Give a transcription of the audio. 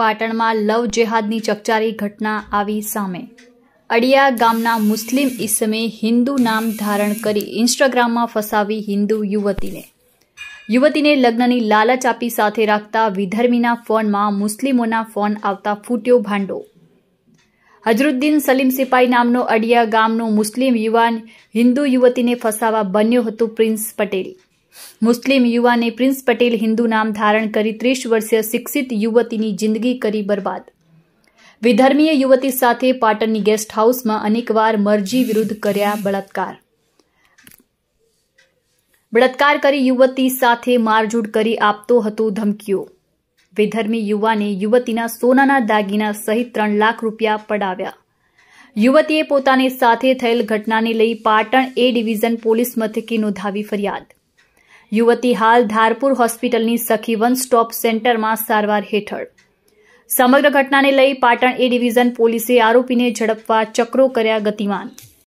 પાટણમાં લવ જેહાદની ચકચારી ઘટના આવી સામે અડિયા ગામના મુસ્લિમ ઈસમે હિન્દુ નામ ધારણ કરી ઇન્સ્ટાગ્રામમાં ફસાવી હિન્દુ યુવતીને યુવતીને લગ્નની લાલચ આપી સાથે રાખતા વિધર્મીના ફોનમાં મુસ્લિમોના ફોન આવતા ફૂટ્યો ભાંડો હજરુદ્દીન સલીમ સિપાઈ નામનો અડિયા ગામનો મુસ્લિમ યુવાન હિન્દુ યુવતીને ફસાવા બન્યો હતો પ્રિન્સ પટેલ મુસ્લિમ યુવાને પ્રિન્સ પટેલ હિન્દુ નામ ધારણ કરી ત્રીસ વર્ષીય શિક્ષિત યુવતીની જિંદગી કરી બરબાદ વિધર્મીય યુવતી સાથે પાટણની ગેસ્ટ હાઉસમાં અનેકવાર મરજી વિરુદ્ધ કર્યા બળાત્કાર બળાત્કાર કરી યુવતી સાથે મારઝૂડ કરી આપતો હતો ધમકીઓ વિધર્મી યુવાને યુવતીના સોનાના દાગીના સહિત ત્રણ લાખ રૂપિયા પડાવ્યા યુવતીએ પોતાની સાથે થયેલ ઘટનાને લઈ પાટણ એ ડિવિઝન પોલીસ મથકે નોંધાવી ફરિયાદ યુવતી હાલ ધારપુર હોસ્પિટલની સખી વન સ્ટોપ સેન્ટરમાં સારવાર હેઠળ સમગ્ર ઘટનાને લઈ પાટણ એ ડિવિઝન પોલીસે આરોપીને ઝડપવા ચક્રો કર્યા ગતિમાન